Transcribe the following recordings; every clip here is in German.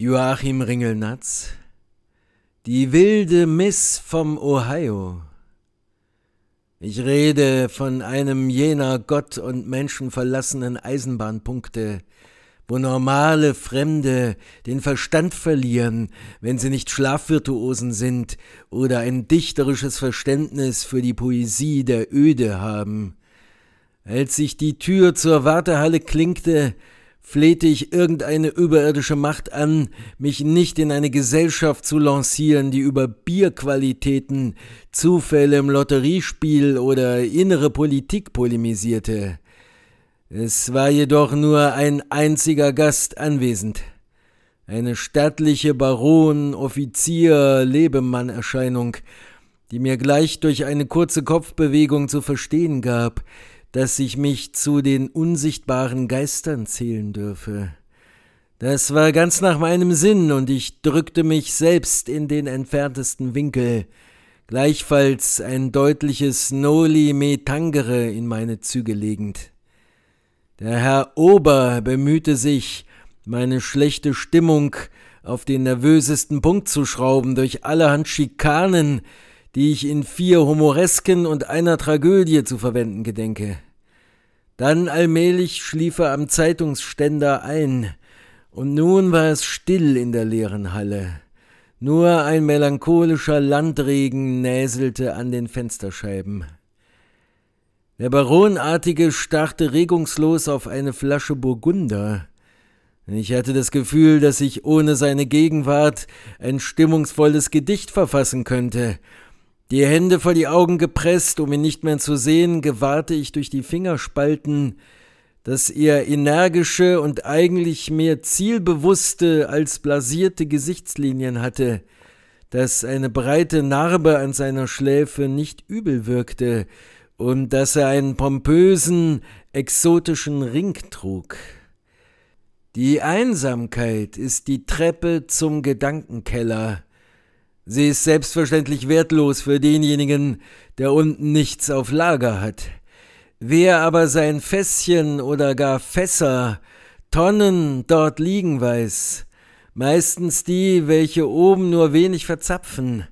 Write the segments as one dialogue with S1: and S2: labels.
S1: Joachim Ringelnatz Die wilde Miss vom Ohio Ich rede von einem jener Gott und Menschen verlassenen Eisenbahnpunkte, wo normale Fremde den Verstand verlieren, wenn sie nicht Schlafvirtuosen sind oder ein dichterisches Verständnis für die Poesie der Öde haben. Als ich die Tür zur Wartehalle klinkte, flehte ich irgendeine überirdische Macht an, mich nicht in eine Gesellschaft zu lancieren, die über Bierqualitäten, Zufälle im Lotteriespiel oder innere Politik polemisierte. Es war jedoch nur ein einziger Gast anwesend. Eine stattliche Baron, Offizier, Lebemann-Erscheinung, die mir gleich durch eine kurze Kopfbewegung zu verstehen gab, dass ich mich zu den unsichtbaren Geistern zählen dürfe. Das war ganz nach meinem Sinn, und ich drückte mich selbst in den entferntesten Winkel, gleichfalls ein deutliches Noli me tangere in meine Züge legend. Der Herr Ober bemühte sich, meine schlechte Stimmung auf den nervösesten Punkt zu schrauben durch allerhand Schikanen, die ich in vier Humoresken und einer Tragödie zu verwenden gedenke. Dann allmählich schlief er am Zeitungsständer ein, und nun war es still in der leeren Halle. Nur ein melancholischer Landregen näselte an den Fensterscheiben. Der Baronartige starrte regungslos auf eine Flasche Burgunder. Ich hatte das Gefühl, dass ich ohne seine Gegenwart ein stimmungsvolles Gedicht verfassen könnte die Hände vor die Augen gepresst, um ihn nicht mehr zu sehen, gewahrte ich durch die Fingerspalten, dass ihr energische und eigentlich mehr zielbewusste als blasierte Gesichtslinien hatte, dass eine breite Narbe an seiner Schläfe nicht übel wirkte und dass er einen pompösen, exotischen Ring trug. Die Einsamkeit ist die Treppe zum Gedankenkeller, Sie ist selbstverständlich wertlos für denjenigen, der unten nichts auf Lager hat. Wer aber sein Fässchen oder gar Fässer, Tonnen dort liegen weiß, meistens die, welche oben nur wenig verzapfen,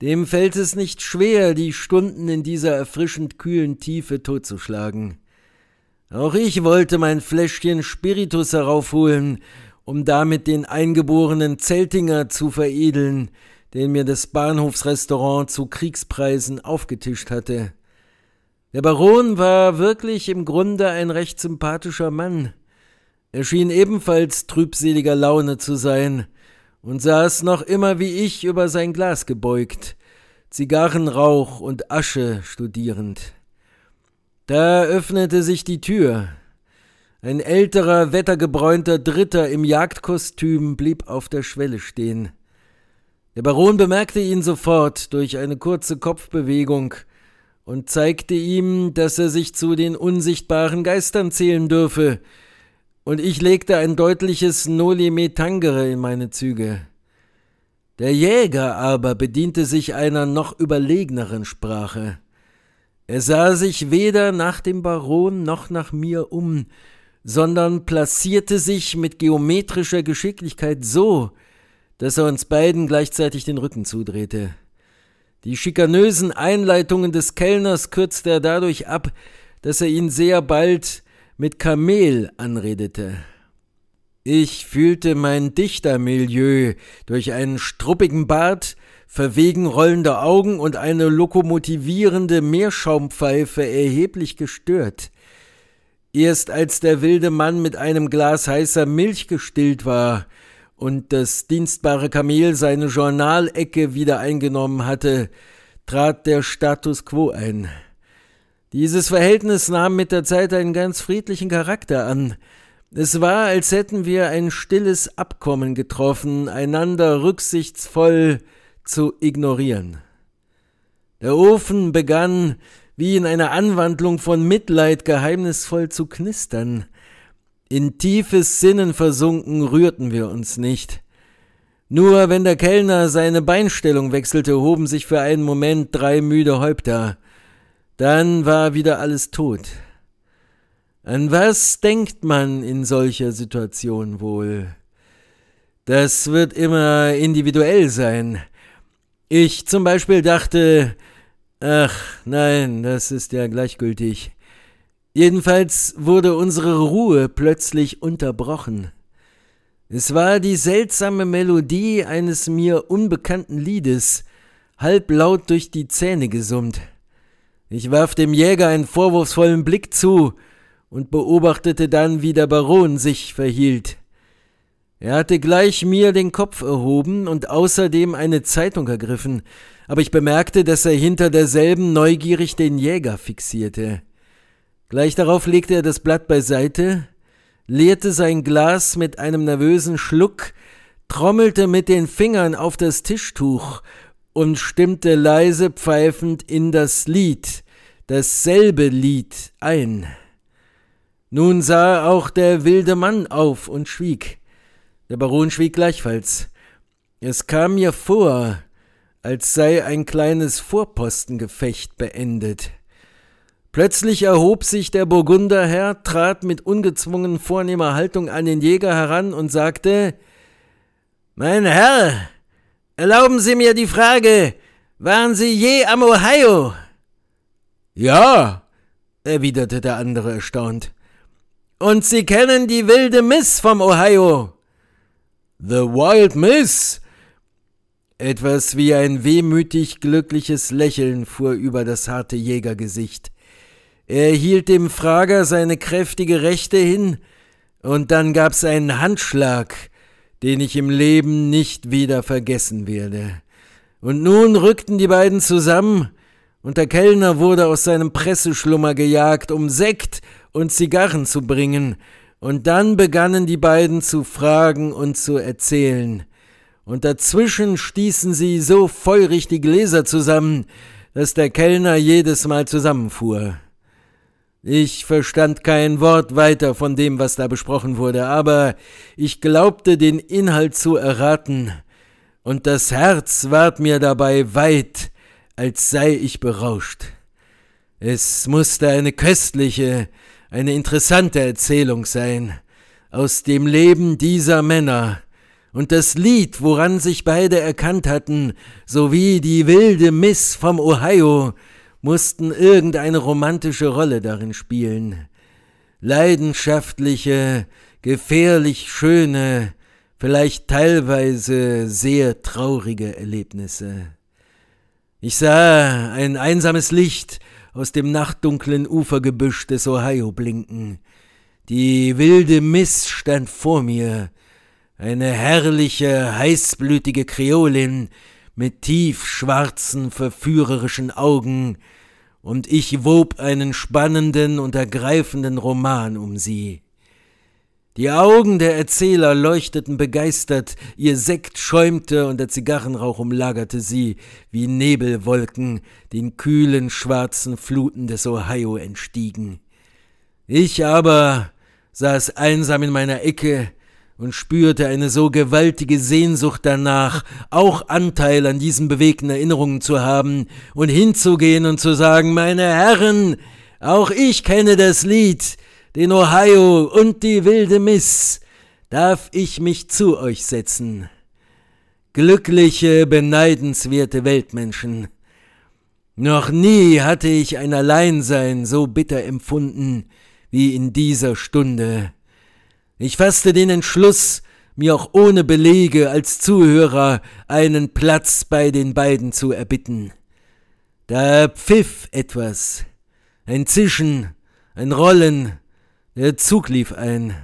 S1: dem fällt es nicht schwer, die Stunden in dieser erfrischend kühlen Tiefe totzuschlagen. Auch ich wollte mein Fläschchen Spiritus heraufholen, um damit den eingeborenen Zeltinger zu veredeln, den mir das Bahnhofsrestaurant zu Kriegspreisen aufgetischt hatte. Der Baron war wirklich im Grunde ein recht sympathischer Mann. Er schien ebenfalls trübseliger Laune zu sein und saß noch immer wie ich über sein Glas gebeugt, Zigarrenrauch und Asche studierend. Da öffnete sich die Tür. Ein älterer, wettergebräunter Dritter im Jagdkostüm blieb auf der Schwelle stehen. Der Baron bemerkte ihn sofort durch eine kurze Kopfbewegung und zeigte ihm, dass er sich zu den unsichtbaren Geistern zählen dürfe, und ich legte ein deutliches Noli me tangere in meine Züge. Der Jäger aber bediente sich einer noch überlegneren Sprache. Er sah sich weder nach dem Baron noch nach mir um, sondern placierte sich mit geometrischer Geschicklichkeit so, dass er uns beiden gleichzeitig den Rücken zudrehte. Die schikanösen Einleitungen des Kellners kürzte er dadurch ab, dass er ihn sehr bald mit Kamel anredete. Ich fühlte mein Dichtermilieu durch einen struppigen Bart, verwegen rollende Augen und eine lokomotivierende Meerschaumpfeife erheblich gestört. Erst als der wilde Mann mit einem Glas heißer Milch gestillt war, und das dienstbare Kamel seine Journalecke wieder eingenommen hatte, trat der Status quo ein. Dieses Verhältnis nahm mit der Zeit einen ganz friedlichen Charakter an. Es war, als hätten wir ein stilles Abkommen getroffen, einander rücksichtsvoll zu ignorieren. Der Ofen begann, wie in einer Anwandlung von Mitleid, geheimnisvoll zu knistern. In tiefes Sinnen versunken rührten wir uns nicht. Nur wenn der Kellner seine Beinstellung wechselte, hoben sich für einen Moment drei müde Häupter. Dann war wieder alles tot. An was denkt man in solcher Situation wohl? Das wird immer individuell sein. Ich zum Beispiel dachte, ach nein, das ist ja gleichgültig. Jedenfalls wurde unsere Ruhe plötzlich unterbrochen. Es war die seltsame Melodie eines mir unbekannten Liedes, halblaut durch die Zähne gesummt. Ich warf dem Jäger einen vorwurfsvollen Blick zu und beobachtete dann, wie der Baron sich verhielt. Er hatte gleich mir den Kopf erhoben und außerdem eine Zeitung ergriffen, aber ich bemerkte, dass er hinter derselben neugierig den Jäger fixierte. Gleich darauf legte er das Blatt beiseite, leerte sein Glas mit einem nervösen Schluck, trommelte mit den Fingern auf das Tischtuch und stimmte leise pfeifend in das Lied, dasselbe Lied ein. Nun sah auch der wilde Mann auf und schwieg. Der Baron schwieg gleichfalls. Es kam mir vor, als sei ein kleines Vorpostengefecht beendet. Plötzlich erhob sich der Burgunderherr, trat mit ungezwungen vornehmer Haltung an den Jäger heran und sagte Mein Herr, erlauben Sie mir die Frage, waren Sie je am Ohio? Ja, erwiderte der andere erstaunt. Und Sie kennen die wilde Miss vom Ohio? The Wild Miss? Etwas wie ein wehmütig glückliches Lächeln fuhr über das harte Jägergesicht. Er hielt dem Frager seine kräftige Rechte hin, und dann gab's einen Handschlag, den ich im Leben nicht wieder vergessen werde. Und nun rückten die beiden zusammen, und der Kellner wurde aus seinem Presseschlummer gejagt, um Sekt und Zigarren zu bringen, und dann begannen die beiden zu fragen und zu erzählen. Und dazwischen stießen sie so feurig die Gläser zusammen, dass der Kellner jedes Mal zusammenfuhr. Ich verstand kein Wort weiter von dem, was da besprochen wurde, aber ich glaubte den Inhalt zu erraten, und das Herz ward mir dabei weit, als sei ich berauscht. Es musste eine köstliche, eine interessante Erzählung sein aus dem Leben dieser Männer, und das Lied, woran sich beide erkannt hatten, sowie die wilde Miss vom Ohio, mussten irgendeine romantische Rolle darin spielen. Leidenschaftliche, gefährlich schöne, vielleicht teilweise sehr traurige Erlebnisse. Ich sah ein einsames Licht aus dem nachtdunklen Ufergebüsch des Ohio blinken. Die wilde Miss stand vor mir, eine herrliche, heißblütige Kreolin, mit tiefschwarzen, verführerischen Augen, und ich wob einen spannenden und ergreifenden Roman um sie. Die Augen der Erzähler leuchteten begeistert, ihr Sekt schäumte und der Zigarrenrauch umlagerte sie, wie Nebelwolken den kühlen schwarzen Fluten des Ohio entstiegen. Ich aber saß einsam in meiner Ecke, und spürte eine so gewaltige Sehnsucht danach, auch Anteil an diesen bewegten Erinnerungen zu haben und hinzugehen und zu sagen, meine Herren, auch ich kenne das Lied, den Ohio und die wilde Miss, darf ich mich zu euch setzen. Glückliche, beneidenswerte Weltmenschen. Noch nie hatte ich ein Alleinsein so bitter empfunden wie in dieser Stunde. Ich fasste den Entschluss, mir auch ohne Belege als Zuhörer einen Platz bei den beiden zu erbitten. Da pfiff etwas. Ein Zischen, ein Rollen, der Zug lief ein.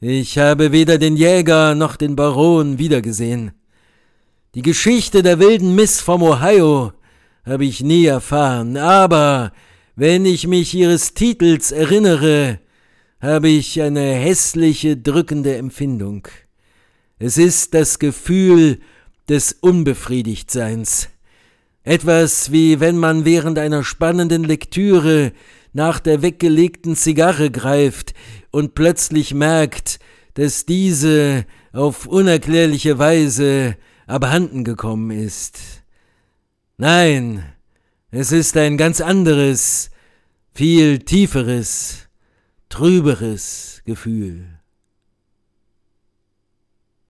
S1: Ich habe weder den Jäger noch den Baron wiedergesehen. Die Geschichte der wilden Miss vom Ohio habe ich nie erfahren, aber wenn ich mich ihres Titels erinnere, habe ich eine hässliche, drückende Empfindung. Es ist das Gefühl des Unbefriedigtseins. Etwas wie wenn man während einer spannenden Lektüre nach der weggelegten Zigarre greift und plötzlich merkt, dass diese auf unerklärliche Weise abhanden gekommen ist. Nein, es ist ein ganz anderes, viel tieferes trüberes Gefühl.